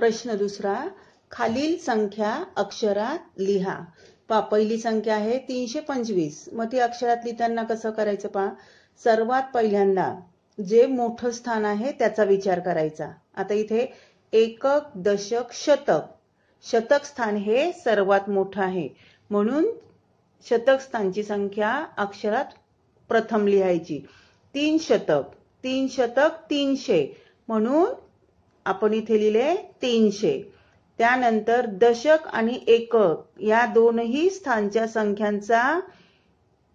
प्रश्न दुसरा खालील संख्या अक्षरात लिहा पा पहिली संख्या आहे तीनशे पंचवीस मग ती अक्षरात लिहिताना कसं करायचं पा सर्वात पहिल्यांदा जे मोठं स्थान आहे त्याचा विचार करायचा आता इथे एकक दशक शतक शतक स्थान हे सर्वात मोठं आहे म्हणून शतक स्थानची संख्या अक्षरात प्रथम लिहायची तीन शतक तीन शतक तीनशे म्हणून आपण इथे लिहिले तीनशे त्यानंतर दशक आणि एकक या दोनही स्थानच्या संख्यांचा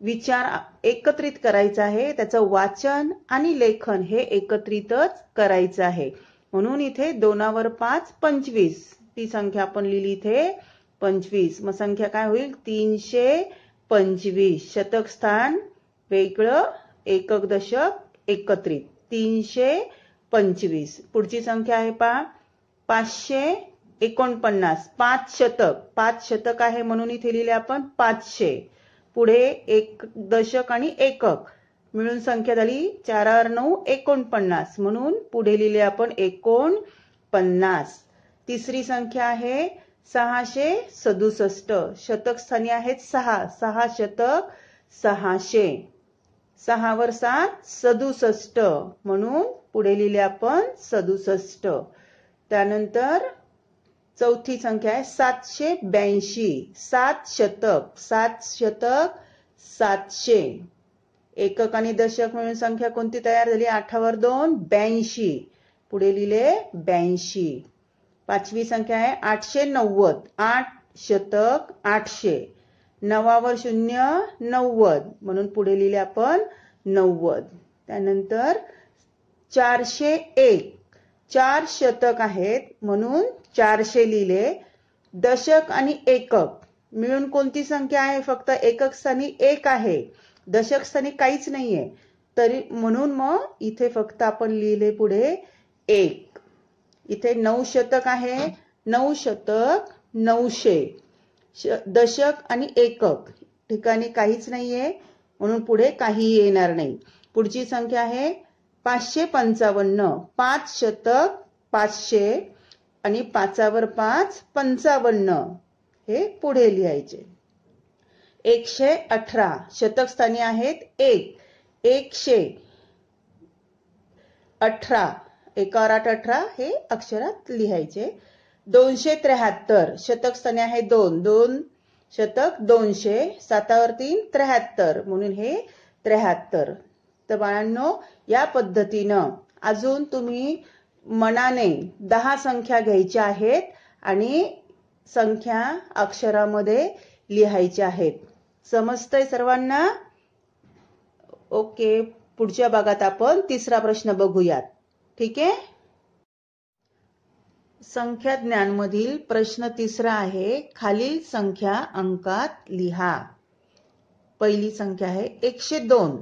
विचार एकत्रित करायचा आहे त्याचं वाचन आणि लेखन हे एकत्रितच करायचं आहे म्हणून इथे दोनावर पाच पंचवीस ती संख्या आपण लिहिली इथे पंचवीस मग संख्या काय होईल तीनशे पंचवीस शतक स्थान वेगळं एकक दशक एकत्रित तीनशे पंचवीस पुढची संख्या आहे पहा पाचशे एकोणपन्नास पाच शतक पाच शतक आहे म्हणून इथे लिहिले आपण पाचशे पुढे एक दशक आणि एकक मिळून संख्या झाली चार नऊ एकोणपन्नास म्हणून पुढे लिहिले आपण एकोणपन्नास तिसरी संख्या आहे सहाशे सदुसष्ट शतकस्थानी आहेत सहा सहा शतक सहाशे सहावर सात सदुसष्ट म्हणून पुढे लिहिले आपण सदुसष्ट त्यानंतर चौथी संख्या आहे सातशे ब्याऐंशी सात शतक सात शतक सातशे एकक आणि दशक म्हणून संख्या कोणती तयार झाली आठावर दोन ब्याऐंशी पुढे लिहिले ब्याऐंशी पाचवी संख्या आहे आठशे नव्वद आठ शतक आठशे नवावर शून्य नव्वद म्हणून पुढे लिहिले आपण नव्वद त्यानंतर चारशे एक चार शतक आहेत म्हणून चारशे लिहिले दशक आणि एकक मिळून कोणती संख्या आहे फक्त एकक स्थानी एक आहे दशक स्थानी काहीच नाहीये तरी म्हणून मग इथे फक्त आपण लिहिले पुढे एक इथे नऊ शतक आहे नऊ शतक नऊशे दशक आणि एकक ठिकाणी काहीच नाहीये म्हणून पुढे काही येणार नाही पुढची संख्या आहे पाचशे पंचावन्न पाच शतक पाचशे आणि पाचावर पाच पंचावन्न हे पुढे लिहायचे एकशे अठरा शतक स्थानी आहेत एक एकशे अठरा एकावर आठ अठरा हे अक्षरात लिहायचे दोनशे त्र्याहत्तर शतक स्थाने आहे दोन दोन शतक दोनशे सातावर तीन त्र्याहत्तर म्हणून हे त्र्याहत्तर तर बाळांनो या पद्धतीनं अजून तुम्ही मनाने दहा संख्या घ्यायच्या आहेत आणि संख्या अक्षरामध्ये लिहायच्या आहेत समजतंय सर्वांना ओके पुढच्या भागात आपण तिसरा प्रश्न बघूयात ठीक आहे संख्या मधील प्रश्न तिसरा आहे खालील संख्या अंकात लिहा पहिली संख्या आहे एकशे दोन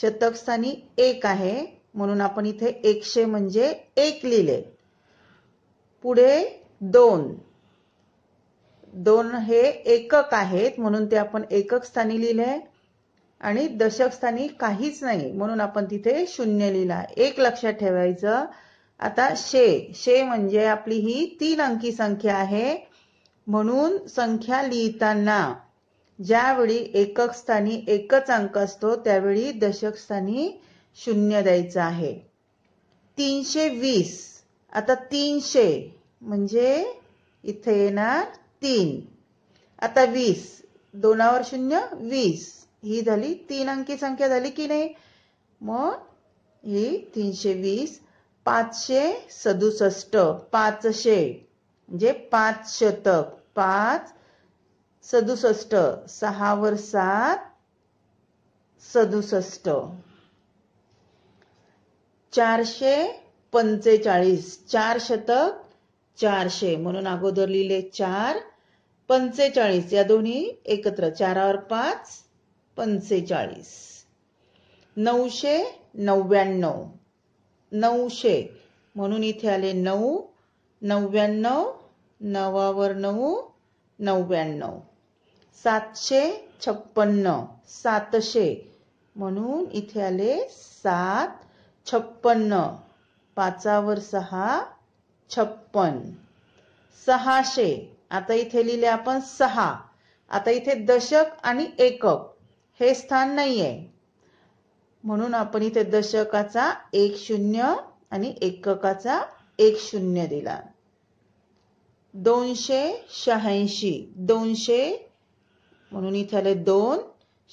शतकस्थानी एक आहे म्हणून आपण इथे एकशे म्हणजे एक लिहिले पुढे दोन दोन हे एकक आहेत म्हणून ते आपण एकक स्थानी लिहिले आणि दशक स्थानी काहीच नाही म्हणून आपण तिथे शून्य लिहिला एक लक्षात ठेवायचं आता शे शे म्हणजे आपली ही तीन अंकी संख्या आहे म्हणून संख्या लिहिताना ज्यावेळी एकक स्थानी एकच अंक असतो त्यावेळी दशक स्थानी शून्य द्यायचं आहे तीनशे वीस आता तीनशे म्हणजे इथे येणार तीन आता वीस दोनावर शून्य वीस ही झाली तीन अंकी संख्या झाली की नाही मग ही तीनशे वीस पाचशे सदुसष्ट पाचशे म्हणजे पाच शतक पाच सदुसष्ट सहावर सात सदुसष्ट चारशे पंचेचाळीस चार शतक चारशे म्हणून अगोदर लिहिले चार पंचेचाळीस या दोन्ही एकत्र चारावर पाच पंचेचाळीस नऊशे नव्याण्णव नऊशे म्हणून इथे आले नऊ नव्याण्णव नवावर नऊ नव्याण्णव सातशे छप्पन्न सातशे म्हणून इथे आले सात छप्पन्न पाचावर सहा छप्पन सहाशे आता इथे लिहिले आपण सहा आता इथे दशक आणि एकक हे स्थान नाही आहे म्हणून आपण इथे दशकाचा एक शून्य आणि एककाचा एक शून्य दिला दोनशे शहाऐंशी दोनशे म्हणून इथे आले दोन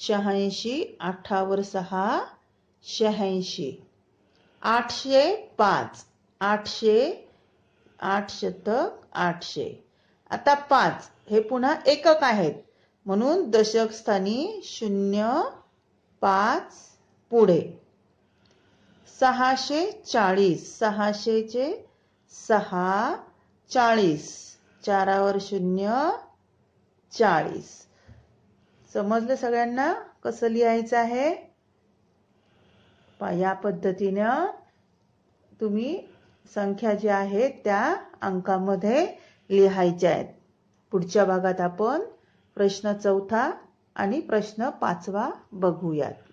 शहाऐंशी आठावर सहा शहाऐंशी आठशे पाच आठशे आठ शतक आठशे आता पाच हे पुन्हा एकक आहेत म्हणून दशक स्थानी शून्य पाच पुढे सहाशे चाळीस चे सहा चाळीस चारावर शून्य चाळीस समजलं सगळ्यांना कसं लिहायचं आहे या पद्धतीनं तुम्ही संख्या ज्या आहेत त्या अंकामध्ये लिहायच्या आहेत पुढच्या भागात आपण प्रश्न चौथा आणि प्रश्न पाचवा बघूयात